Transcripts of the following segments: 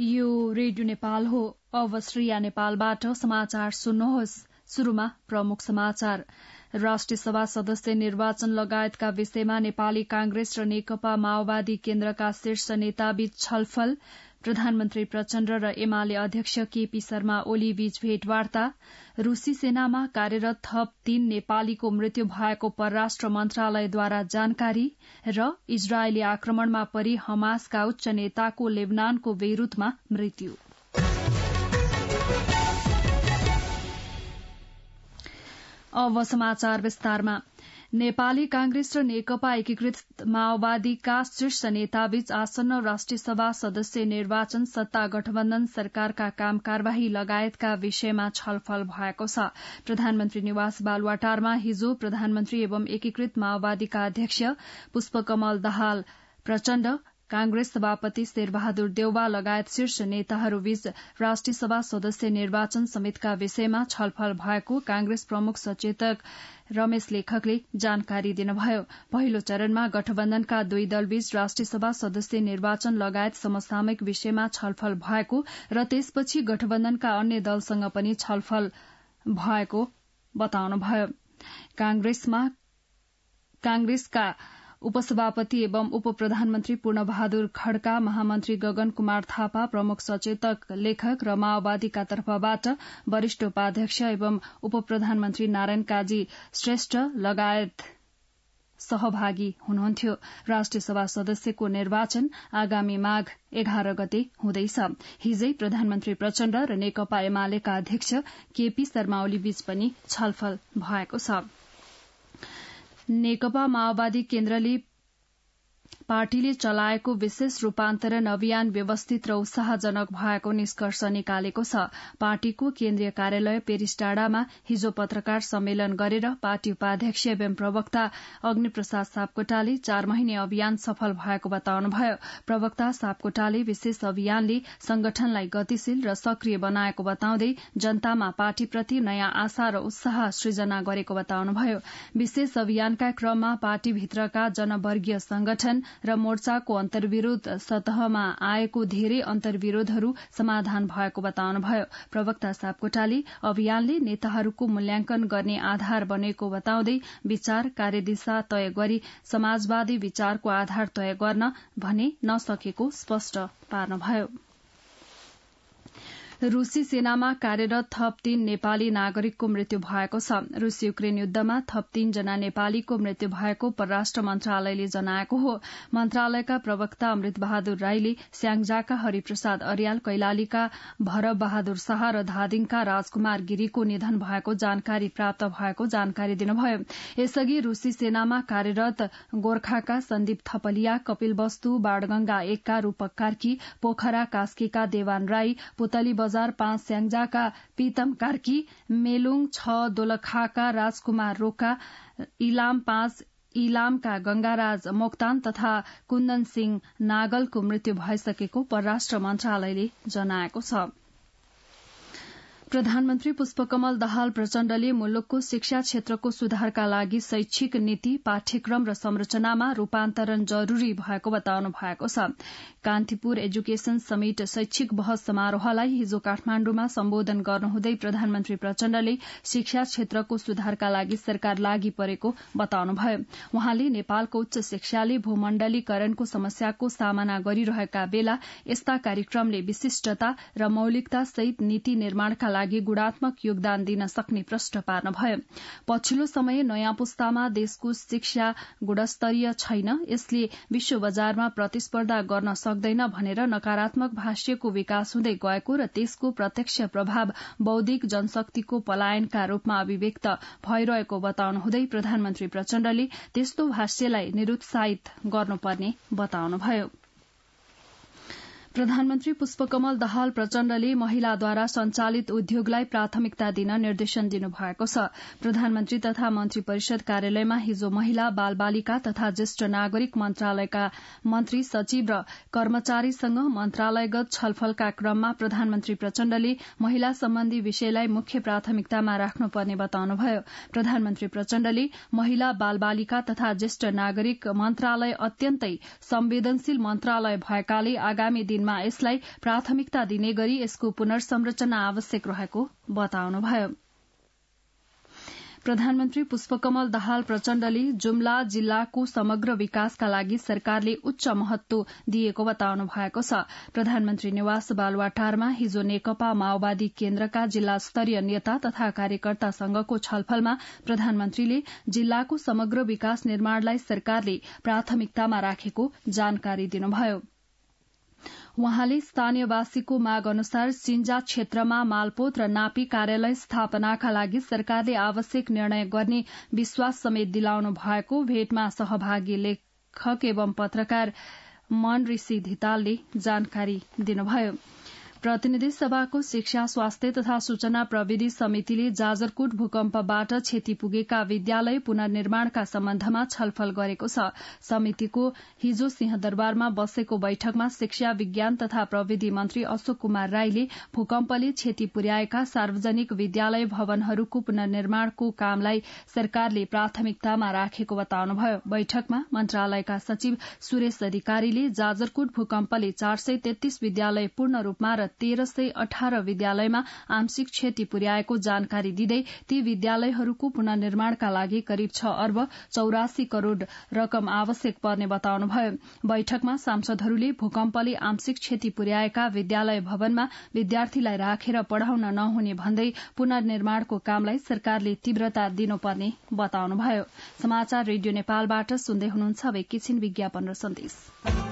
यो रेडियो नेपाल हो अब श्रिया नेपालबाट समाचार सुन्नुहोस् शुरूमा प्रमुख समाचार राष्ट्रिय सभा सदस्य निर्वाचन लगायतका विषयमा नेपाली कांग्रेस र नेकपा माओवादी केन्द्रका शीर्ष नेताबीच छलफल प्रधानमन्त्री प्रचण्ड र एमाले अध्यक्ष केपी शर्मा ओली बीच भेटवार्ता रूसी सेनामा कार्यरत थप तीन नेपालीको मृत्यु भएको परराष्ट्र मन्त्रालयद्वारा जानकारी र इजरायली आक्रमणमा परि हमासका उच्च नेताको लेबनानको बेरूतमा मृत्यु अब समाचार विस्तारमा नेपाली कांग्रेस र नेकपा एकीकृत माओवादीका शीर्ष नेताबीच आसन्न राष्ट्रिय सभा सदस्य निर्वाचन सत्ता गठबन्धन सरकारका काम कार्यवाही लगायतका विषयमा छलफल भएको छ प्रधानमन्त्री निवास बालुवाटारमा हिजो प्रधानमन्त्री एवं एकीकृत माओवादीका अध्यक्ष पुष्पकमल दाहाल प्रचण्ड कांग्रेस सभापति शेरबहादुर देउवा लगायत शीर्ष नेताहरूबीच राष्ट्रिय सभा सदस्य निर्वाचन समितिका विषयमा छलफल भएको कांग्रेस प्रमुख सचेतक रमेश लेखकले जानकारी दिनुभयो पहिलो चरणमा गठबन्धनका दुई दलबीच राष्ट्रिय सभा सदस्य निर्वाचन लगायत समसामयिक विषयमा छलफल भएको र त्यसपछि गठबन्धनका अन्य दलसँग पनि छलफल भएको बताउनुभयो कांग्रेसका उपसभापति एवं उप प्रधानमन्त्री पूर्णबहादुर खड्का महामन्त्री गगन कुमार थापा प्रमुख सचेतक लेखक र माओवादीका तर्फबाट वरिष्ठ उपाध्यक्ष एवं उप प्रधानमन्त्री नारायण काजी श्रेष्ठ लगायत सहभागी हुनुहुन्थ्यो राष्ट्रिय सभा सदस्यको निर्वाचन आगामी माघ एघार गते हुँदैछ हिजै प्रधानमन्त्री प्रचण्ड र नेकपा एमालेका अध्यक्ष केपी शर्मा ओली बीच पनि छलफल भएको छ नेकपा माओवादी केन्द्रले पार्टीले चलाएको विशेष रूपान्तरण अभियान व्यवस्थित र उत्साहजनक भएको निष्कर्ष निकालेको छ पार्टीको केन्द्रीय कार्यालय पेरिस टाड़ामा हिजो पत्रकार सम्मेलन गरेर पार्टी उपाध्यक्ष एवं प्रवक्ता अग्निप्रसाद सापकोटाले चार महिने अभियान सफल भएको बताउनुभयो प्रवक्ता सापकोटाले विशेष अभियानले संगठनलाई गतिशील र सक्रिय बनाएको बताउँदै जनतामा पार्टीप्रति नयाँ आशा र उत्साह सृजना गरेको बताउनुभयो विशेष अभियानका क्रममा पार्टीभित्रका जनवर्गीय संगठन र मोर्चाको अन्तर्विरोध सतहमा आएको धेरै अन्तर्विरोधहरू समाधान भएको बताउनुभयो प्रवक्ता सापकोटाले अभियानले नेताहरूको मूल्याङ्कन गर्ने आधार बनेको बताउँदै विचार कार्यदिशा तय गरी समाजवादी विचारको आधार तय गर्न भने नसकेको स्पष्ट पार्नुभयो रूसी सेनामा कार्यरत थप तीन नेपाली नागरिकको मृत्यु भएको छ रूस युक्रेन युद्धमा थप तीन जना नेपालीको मृत्यु भएको परराष्ट्र मन्त्रालयले जनाएको हो मन्त्रालयका प्रवक्ता अमृत बहादुर राईले स्याङजाका हरिप्रसाद अर्याल कैलालीका भरब बहादुर शाह र धादिङका राजकुमार गिरीको निधन भएको जानकारी प्राप्त भएको जानकारी दिनुभयो यसअघि रूसी सेनामा कार्यरत गोर्खाका सन्दीप थपलिया कपिल वस्तु बाणगंगा एकका रूपक कार्की पोखरा कास्कीका देवान राई पुतली बजार स्याङ्जाका पीतम कार्की मेलुङ छ दोलखाका राजकुमार रोका इलाम पाँच इलामका गंगाराज मोक्तान तथा कुन्दन सिंह नागलको मृत्यु भइसकेको परराष्ट्र मन्त्रालयले जनाएको छ प्रधानमन्त्री पुष्पकमल दहाल प्रचण्डले मुलुकको शिक्षा क्षेत्रको सुधारका लागि शैक्षिक नीति पाठ्यक्रम र संरचनामा रूपान्तरण जरूरी भएको बताउनु भएको छ कान्तिपुर एजुकेशन समिट शैक्षिक बहस समारोहलाई हिजो काठमाण्डुमा सम्बोधन गर्नुहुँदै प्रधानमन्त्री प्रचण्डले शिक्षा क्षेत्रको सुधारका लागि सरकार लागि परेको बताउनुभयो वहाँले नेपालको उच्च शिक्षाले भूमण्डलीकरणको समस्याको सामना गरिरहेका बेला यस्ता कार्यक्रमले विशिष्टता र मौलिकता सहित नीति निर्माणका लागि गुणात्मक योगदान दिन सक्ने प्रश्न पार्नुभयो पछिल्लो समय नयाँ पुस्तामा देशको शिक्षा गुणस्तरीय छैन यसले विश्व बजारमा प्रतिस्पर्धा गर्न सक्दैन भनेर नकारात्मक भाष्यको विकास हुँदै गएको र त्यसको प्रत्यक्ष प्रभाव बौद्धिक जनशक्तिको पलायनका रूपमा अभिव्यक्त भइरहेको बताउनुहुँदै प्रधानमन्त्री प्रचण्डले त्यस्तो भाष्यलाई निरुत्साहित गर्नुपर्ने बताउनुभयो प्रधानमन्त्री पुष्पकमल दहाल प्रचण्डले महिलाद्वारा संचालित उद्योगलाई प्राथमिकता दिन निर्देशन दिनुभएको छ प्रधानमन्त्री तथा मन्त्री परिषद कार्यालयमा हिजो महिला बाल बालिका तथा ज्येष्ठ नागरिक मन्त्रालयका मन्त्री सचिव र कर्मचारीसँग मन्त्रालयगत छलफलका क्रममा प्रधानमन्त्री प्रचण्डले महिला सम्बन्धी विषयलाई मुख्य प्राथमिकतामा राख्नुपर्ने बताउनुभयो प्रधानमन्त्री प्रचण्डले महिला बालबालिका तथा ज्येष्ठ नागरिक मन्त्रालय अत्यन्तै संवेदनशील मन्त्रालय भएकाले आगामी दिन दिनमा यसलाई प्राथमिकता दिने गरी यसको पुनर्संरचना आवश्यक रहेको बताउनुभयो प्रधानमन्त्री पुष्पकमल दाहाल प्रचण्डले जुम्ला जिल्लाको समग्र विकासका लागि सरकारले उच्च महत्व दिएको बताउनु भएको छ प्रधानमन्त्री निवास बालुवाटारमा हिजो नेकपा माओवादी केन्द्रका जिल्ला स्तरीय नेता तथा कार्यकर्तासँगको छलफलमा प्रधानमन्त्रीले जिल्लाको समग्र विकास निर्माणलाई सरकारले प्राथमिकतामा राखेको जानकारी दिनुभयो वहाँले स्थानीयवासीको माग अनुसार सिन्जा क्षेत्रमा मालपोत र नापी कार्यालय स्थापनाका लागि सरकारले आवश्यक निर्णय गर्ने विश्वास समेत दिलाउनु भएको भेटमा सहभागी लेखक एवं पत्रकार मन ऋषि धितालले जानकारी दिनुभयो प्रतिनिधि सभाको शिक्षा स्वास्थ्य तथा सूचना प्रविधि समितिले जाजरकोट भूकम्पबाट क्षति पुगेका विद्यालय पुनर्निर्माणका सम्बन्धमा छलफल गरेको छ समितिको हिजो सिंहदरबारमा बसेको बैठकमा शिक्षा विज्ञान तथा प्रविधि मन्त्री अशोक कुमार राईले भूकम्पले क्षति पुर्याएका सार्वजनिक विद्यालय भवनहरूको पुनर्निर्माणको कामलाई सरकारले प्राथमिकतामा राखेको बताउनुभयो बैठकमा मन्त्रालयका सचिव सुरेश अधिकारीले जाजरकोट भूकम्पले चार सय तेत्तीस विद्यालय पूर्ण रूपमा र तेह्र सय अठार विद्यालयमा आंशिक क्षति पुर्याएको जानकारी दिँदै ती विद्यालयहरूको पुननिर्माणका लागि करिब छ अर्ब चौरासी करोड़ रकम आवश्यक पर्ने बताउनुभयो बैठकमा सांसदहरूले भूकम्पले आंशिक क्षति पुर्याएका विद्यालय भवनमा विद्यार्थीलाई राखेर पढ़ाउन नहुने भन्दै पुननिर्माणको कामलाई सरकारले तीव्रता दिनुपर्ने बताउनुभयो समाचार रेडियो नेपालबाट सुन्दै हुनुहुन्छ विज्ञापन र सन्देश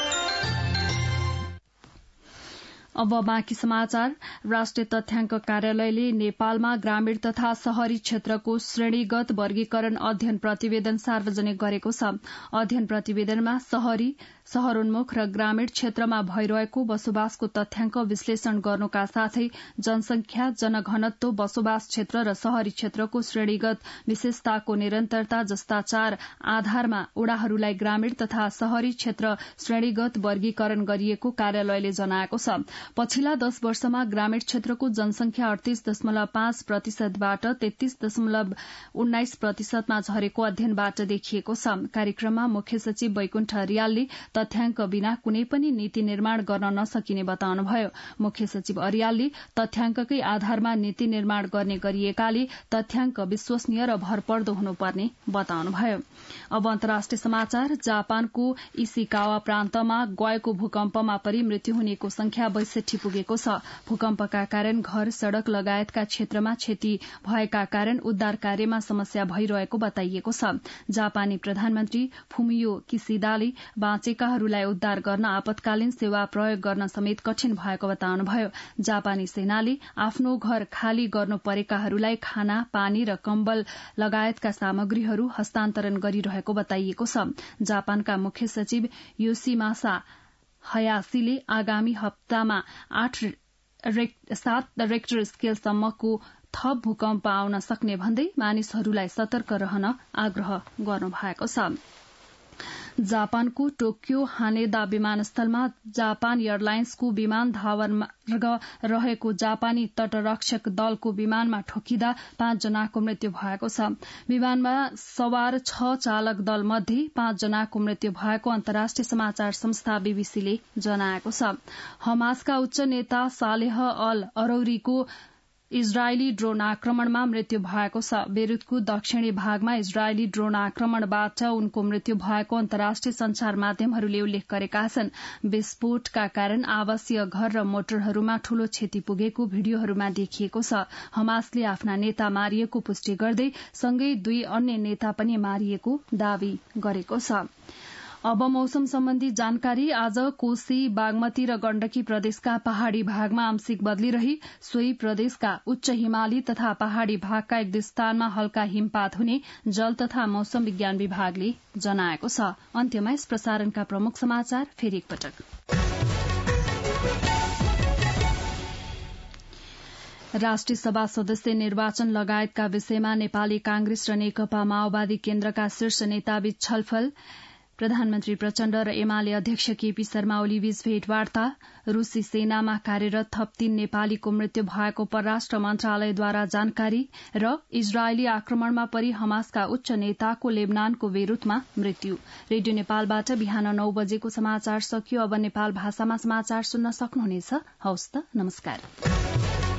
अब बाँकी समाचार राष्ट्रिय तथ्याङ्क कार्यालयले नेपालमा ग्रामीण तथा शहरी क्षेत्रको श्रेणीगत वर्गीकरण अध्ययन प्रतिवेदन सार्वजनिक गरेको छ अध्ययन प्रतिवेदनमा शहरी शहरोन्मुख र ग्रामीण क्षेत्रमा भइरहेको बसोबासको तथ्याङ्क विश्लेषण गर्नुका साथै जनसंख्या जनघनत्व बसोबास क्षेत्र र शहरी क्षेत्रको श्रेणीगत विशेषताको निरन्तरता जस्ता चार आधारमा ओड़ाहरूलाई ग्रामीण तथा शहरी क्षेत्र श्रेणीगत वर्गीकरण गरिएको कार्यालयले जनाएको छ पछिल्ला दश वर्षमा ग्रामीण क्षेत्रको जनसंख्या अडतीस दशमलव पाँच प्रतिशतबाट तेत्तीस दशमलव उन्नाइस प्रतिशतमा झरेको अध्ययनबाट देखिएको छ कार्यक्रममा मुख्य सचिव वैकुण्ठ रियालले तथ्याङ्क बिना कुनै पनि नीति निर्माण गर्न नसकिने बताउनुभयो मुख्य सचिव अरियालले तथ्याङ्ककै आधारमा नीति निर्माण गर्ने गरिएकाले तथ्याङ्क विश्वसनीय र भरपर्दो हुनुपर्ने बताउनुभयो अब अन्तर्राष्ट्रिय समाचार जापानको इसिकावा प्रान्तमा गएको भूकम्पमा परि मृत्यु हुनेको संख्या बैसठी पुगेको छ भूकम्पका कारण घर सड़क लगायतका क्षेत्रमा क्षति भएका कारण उद्धार कार्यमा समस्या भइरहेको बताइएको छ जापानी प्रधानमन्त्री फुमियो किसिदाले बाँचेका भएकाहरूलाई उद्धार गर्न आपतकालीन सेवा प्रयोग गर्न समेत कठिन भएको बताउनुभयो जापानी सेनाले आफ्नो घर खाली गर्नु परेकाहरूलाई खाना पानी र कम्बल लगायतका सामग्रीहरू हस्तान्तरण गरिरहेको बताइएको छ जापानका मुख्य सचिव योशीमासा हयासीले आगामी हप्तामा आठ सात रेक्टर स्केलसम्मको थप भूकम्प आउन सक्ने भन्दै मानिसहरूलाई सतर्क रहन आग्रह गर्नु भएको छ जापानको टोकियो हानेदा विमानस्थलमा जापान एयरलाइन्सको विमान मार्ग रहेको जापानी तटरक्षक दलको विमानमा ठोकिँदा पाँचजनाको मृत्यु भएको छ विमानमा सवार छ चालक दल मध्ये पाँचजनाको मृत्यु भएको अन्तर्राष्ट्रिय समाचार संस्था बीबीसीले जनाएको छ हमासका उच्च नेता सालेह अल अरौरीको इजरायली ड्रोन आक्रमणमा मृत्यु भएको छ बेरुतको दक्षिणी भागमा इजरायली ड्रोन आक्रमणबाट उनको मृत्यु भएको अन्तर्राष्ट्रिय संचार माध्यमहरूले उल्लेख गरेका छन् विस्फोटका कारण आवासीय घर र मोटरहरूमा ठूलो क्षति पुगेको भिडियोहरूमा देखिएको छ हमासले आफ्ना नेता मारिएको पुष्टि गर्दै सँगै दुई अन्य नेता पनि मारिएको दावी गरेको छ अब मौसम सम्बन्धी जानकारी आज कोशी बागमती र गण्डकी प्रदेशका पहाड़ी भागमा आंशिक बदली रही सोही प्रदेशका उच्च हिमाली तथा पहाड़ी भागका एक दुई स्थानमा हल्का हिमपात हुने जल तथा मौसम विज्ञान विभागले जनाएको छ अन्त्यमा यस प्रसारणका प्रमुख समाचार फेरि राष्ट्रिय सभा सदस्य निर्वाचन लगायतका विषयमा नेपाली कांग्रेस र नेकपा माओवादी केन्द्रका शीर्ष नेताबीच छलफल प्रधानमन्त्री प्रचण्ड र एमाले अध्यक्ष केपी शर्मा ओलीबीच भेटवार्ता रूसी सेनामा कार्यरत थप तीन नेपालीको मृत्यु भएको परराष्ट्र मन्त्रालयद्वारा जानकारी र इजरायली आक्रमणमा परि हमासका उच्च नेताको लेबनानको बेरूतमा मृत्यु रेडियो नेपालबाट बिहान नौ बजेको समाचार सकियो अब नेपाल भाषामा समाचार सुन्न सक्नुहुनेछ नमस्कार